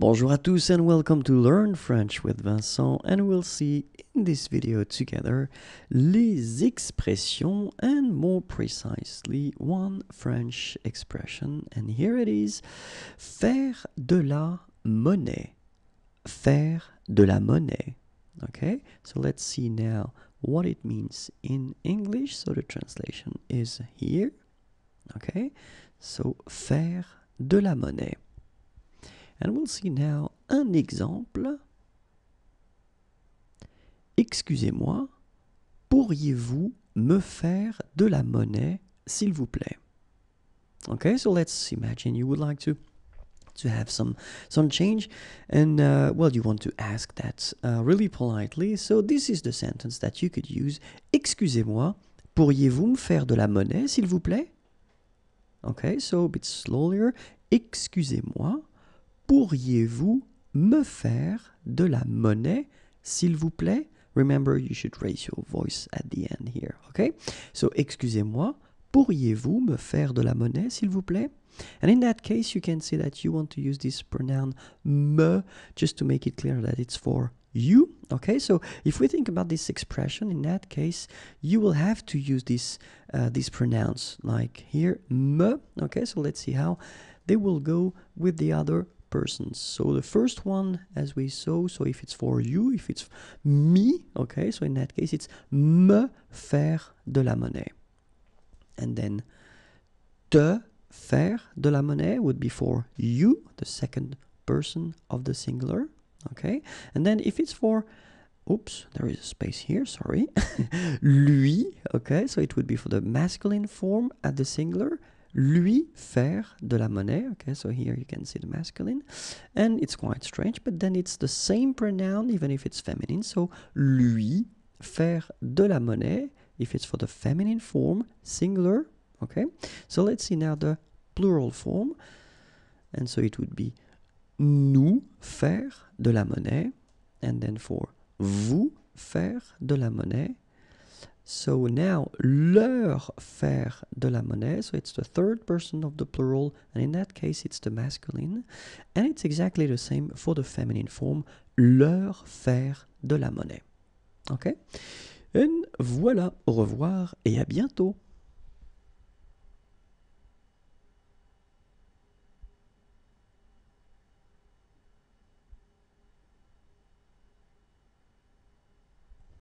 Bonjour à tous and welcome to Learn French with Vincent and we'll see in this video together les expressions and more precisely one French expression and here it is faire de la monnaie faire de la monnaie okay so let's see now what it means in English so the translation is here okay so faire de la monnaie And we'll see now un exemple. Excusez-moi, pourriez-vous me faire de la monnaie, s'il vous plaît? Okay, so let's imagine you would like to to have some some change and uh, well you want to ask that uh, really politely so this is the sentence that you could use excusez-moi pourriez-vous me faire de la monnaie s'il vous plaît okay so a bit slower excusez-moi Pourriez-vous me faire de la monnaie, s'il vous plaît? Remember, you should raise your voice at the end here, okay? So, excusez-moi, pourriez-vous me faire de la monnaie, s'il vous plaît? And in that case, you can see that you want to use this pronoun me just to make it clear that it's for you. Okay, so if we think about this expression, in that case, you will have to use this uh, these pronouns like here me. Okay, so let's see how they will go with the other persons. So the first one, as we saw, so if it's for you, if it's me, okay, so in that case it's me faire de la monnaie. And then te faire de la monnaie would be for you, the second person of the singular, okay? And then if it's for oops, there is a space here, sorry, lui, okay, so it would be for the masculine form at the singular, lui faire de la monnaie. Okay, so here you can see the masculine. And it's quite strange, but then it's the same pronoun even if it's feminine. So lui faire de la monnaie if it's for the feminine form, singular. Okay, so let's see now the plural form. And so it would be nous faire de la monnaie. And then for vous faire de la monnaie. So now, leur faire de la monnaie. So it's the third person of the plural, and in that case, it's the masculine. And it's exactly the same for the feminine form, leur faire de la monnaie. OK? Et voilà, au revoir et à bientôt.